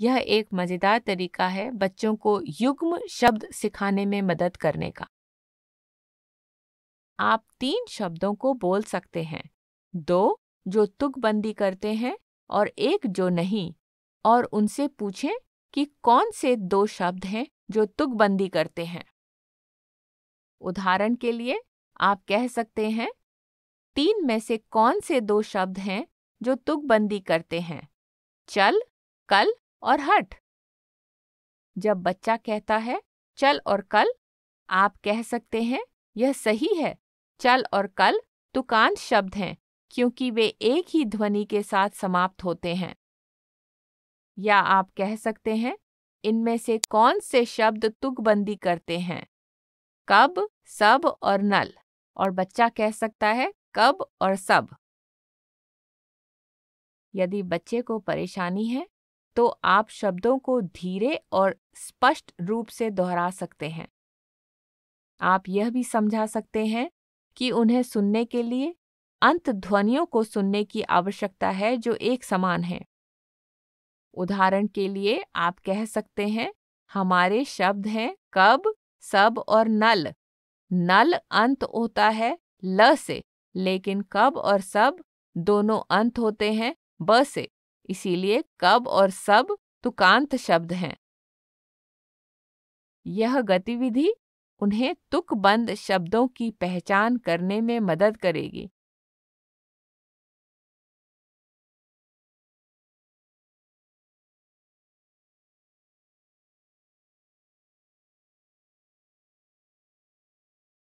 यह एक मज़ेदार तरीका है बच्चों को युग्म शब्द सिखाने में मदद करने का आप तीन शब्दों को बोल सकते हैं दो जो तुकबंदी करते हैं और एक जो नहीं और उनसे पूछें कि कौन से दो शब्द हैं जो तुकबंदी करते हैं उदाहरण के लिए आप कह सकते हैं तीन में से कौन से दो शब्द हैं जो तुकबंदी करते हैं चल कल और हट जब बच्चा कहता है चल और कल आप कह सकते हैं यह सही है चल और कल तुकांत शब्द हैं क्योंकि वे एक ही ध्वनि के साथ समाप्त होते हैं या आप कह सकते हैं इनमें से कौन से शब्द तुकबंदी करते हैं कब सब और नल और बच्चा कह सकता है कब और सब यदि बच्चे को परेशानी है तो आप शब्दों को धीरे और स्पष्ट रूप से दोहरा सकते हैं आप यह भी समझा सकते हैं कि उन्हें सुनने के लिए अंत ध्वनियों को सुनने की आवश्यकता है जो एक समान है उदाहरण के लिए आप कह सकते हैं हमारे शब्द हैं कब सब और नल नल अंत होता है ल से लेकिन कब और सब दोनों अंत होते हैं ब से इसीलिए कब और सब तुकांत शब्द हैं यह गतिविधि उन्हें तुकबंद शब्दों की पहचान करने में मदद करेगी